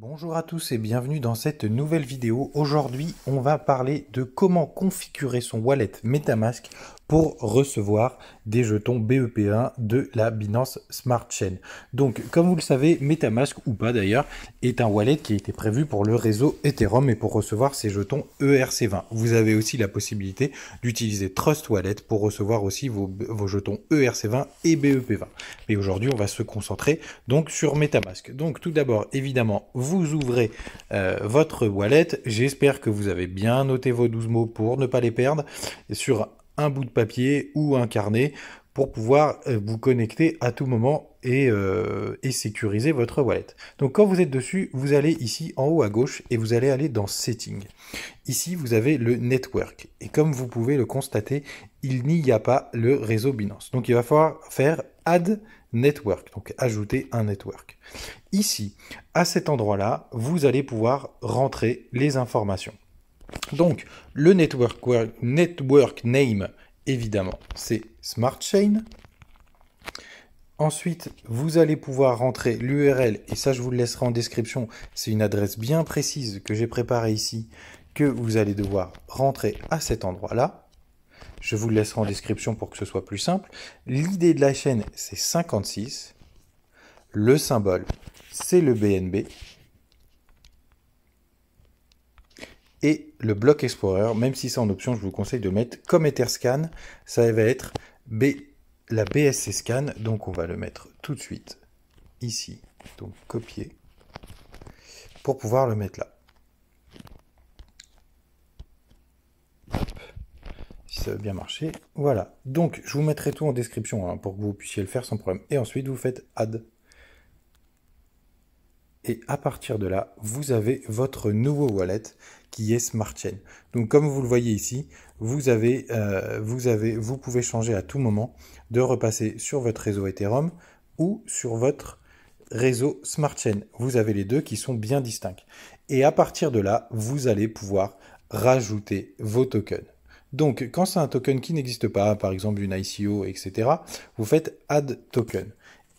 Bonjour à tous et bienvenue dans cette nouvelle vidéo. Aujourd'hui, on va parler de comment configurer son wallet MetaMask pour recevoir des jetons BEP1 de la Binance Smart Chain. Donc, comme vous le savez, MetaMask ou pas d'ailleurs, est un wallet qui a été prévu pour le réseau Ethereum et pour recevoir ces jetons ERC20. Vous avez aussi la possibilité d'utiliser Trust Wallet pour recevoir aussi vos, jetons ERC20 et BEP20. Mais aujourd'hui, on va se concentrer donc sur MetaMask. Donc, tout d'abord, évidemment, vous ouvrez euh, votre wallet. J'espère que vous avez bien noté vos 12 mots pour ne pas les perdre. Sur un bout de papier ou un carnet pour pouvoir euh, vous connecter à tout moment euh, et, sécuriser votre wallet. Donc quand vous êtes dessus, vous allez ici en haut à gauche et vous allez aller dans Settings. Ici, vous avez le Network. Et comme vous pouvez le constater, il n'y a pas le réseau Binance. Donc il va falloir faire Add Network, donc ajouter un network. Ici, à cet endroit-là, vous allez pouvoir rentrer les informations. Donc, le network, name, évidemment, c'est Smart Chain. Ensuite, vous allez pouvoir rentrer l'URL, et ça je vous le laisserai en description, c'est une adresse bien précise que j'ai préparée ici, que vous allez devoir rentrer à cet endroit-là. Je vous le laisserai en description pour que ce soit plus simple. L'idée de la chaîne, c'est 56. Le symbole, c'est le BNB. et le bloc Explorer, même si c'est en option, je vous conseille de mettre comme Etherscan, ça va être la BSC Scan, donc on va le mettre tout de suite ici, donc copier, pour pouvoir le mettre là. Si ça veut bien marcher, voilà. Donc je vous mettrai tout en description hein, pour que vous puissiez le faire sans problème, et ensuite vous faites Add et à partir de là, vous avez votre nouveau wallet qui est Smart Chain. Donc comme vous le voyez ici, vous, avez, euh, vous, vous pouvez changer à tout moment de repasser sur votre réseau Ethereum ou sur votre réseau Smart Chain. Vous avez les deux qui sont bien distincts. Et à partir de là, vous allez pouvoir rajouter vos tokens. Donc, quand c'est un token qui n'existe pas, par exemple une ICO, etc., vous faites Add Token.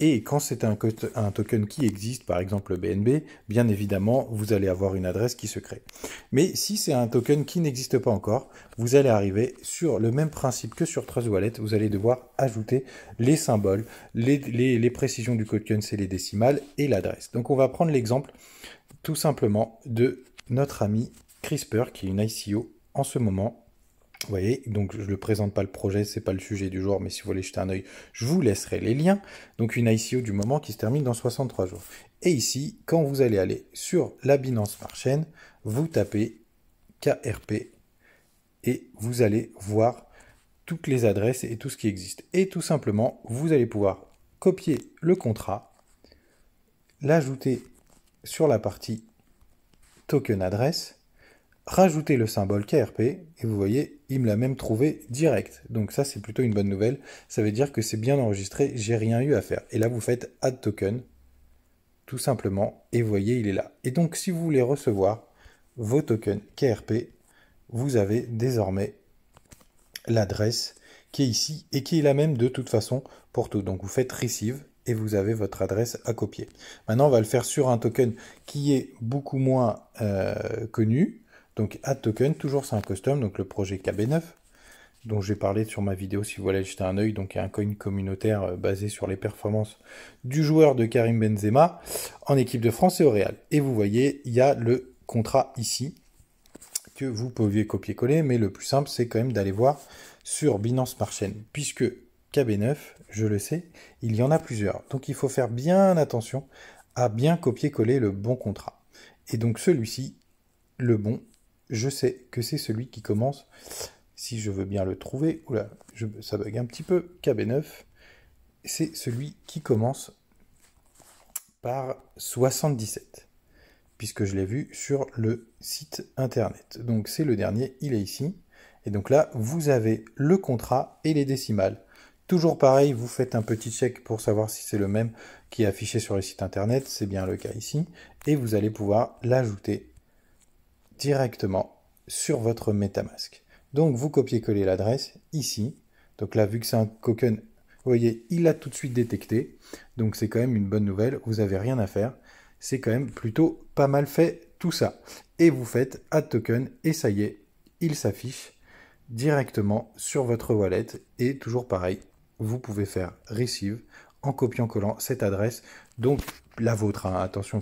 Et quand c'est un, token qui existe, par exemple le BNB, bien évidemment, vous allez avoir une adresse qui se crée. Mais si c'est un token qui n'existe pas encore, vous allez arriver sur le même principe que sur Trust Wallet. Vous allez devoir ajouter les symboles, les, précisions du token, c'est les décimales et l'adresse. Donc on va prendre l'exemple tout simplement de notre ami CRISPR, qui est une ICO en ce moment vous voyez, donc je ne présente pas le projet, c'est pas le sujet du jour, mais si vous voulez jeter un œil, je vous laisserai les liens. Donc une ICO du moment qui se termine dans 63 jours. Et ici, quand vous allez aller sur la Binance Smart Chain, vous tapez KRP et vous allez voir toutes les adresses et tout ce qui existe. Et tout simplement, vous allez pouvoir copier le contrat, l'ajouter sur la partie token adresse rajoutez le symbole KRP et vous voyez, il me l'a même trouvé direct. Donc ça, c'est plutôt une bonne nouvelle. Ça veut dire que c'est bien enregistré, j'ai rien eu à faire. Et là, vous faites Add Token, tout simplement, et vous voyez, il est là. Et donc, si vous voulez recevoir vos tokens KRP, vous avez désormais l'adresse qui est ici et qui est la même de toute façon pour tout. Donc vous faites Receive et vous avez votre adresse à copier. Maintenant, on va le faire sur un token qui est beaucoup moins euh, connu, donc add token, toujours c'est un custom, donc le projet KB9 dont j'ai parlé sur ma vidéo si vous voulez jeter un œil, donc un coin communautaire euh, basé sur les performances du joueur de Karim Benzema en équipe de France et au Real. Et vous voyez, il y a le contrat ici que vous pouviez copier-coller, mais le plus simple c'est quand même d'aller voir sur Binance Smart puisque KB9, je le sais, il y en a plusieurs. Donc il faut faire bien attention à bien copier-coller le bon contrat. Et donc celui-ci, le bon, je sais que c'est celui qui commence, si je veux bien le trouver, oula, je, ça bug un petit peu, KB9, c'est celui qui commence par 77, puisque je l'ai vu sur le site internet. Donc c'est le dernier, il est ici. Et donc là, vous avez le contrat et les décimales. Toujours pareil, vous faites un petit check pour savoir si c'est le même qui est affiché sur le site internet, c'est bien le cas ici, et vous allez pouvoir l'ajouter directement sur votre MetaMask. Donc vous copiez-collez l'adresse ici. Donc là, vu que c'est un token, vous voyez, il a tout de suite détecté. Donc c'est quand même une bonne nouvelle, vous n'avez rien à faire. C'est quand même plutôt pas mal fait tout ça. Et vous faites add token et ça y est, il s'affiche directement sur votre wallet. Et toujours pareil, vous pouvez faire receive en copiant-collant cette adresse. Donc la vôtre. Hein. Attention,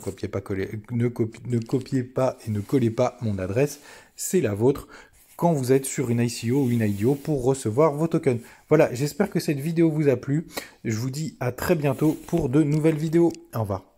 ne, copiez, ne copiez pas et ne collez pas mon adresse, c'est la vôtre quand vous êtes sur une ICO ou une IDO pour recevoir vos tokens. Voilà, j'espère que cette vidéo vous a plu. Je vous dis à très bientôt pour de nouvelles vidéos. Au revoir.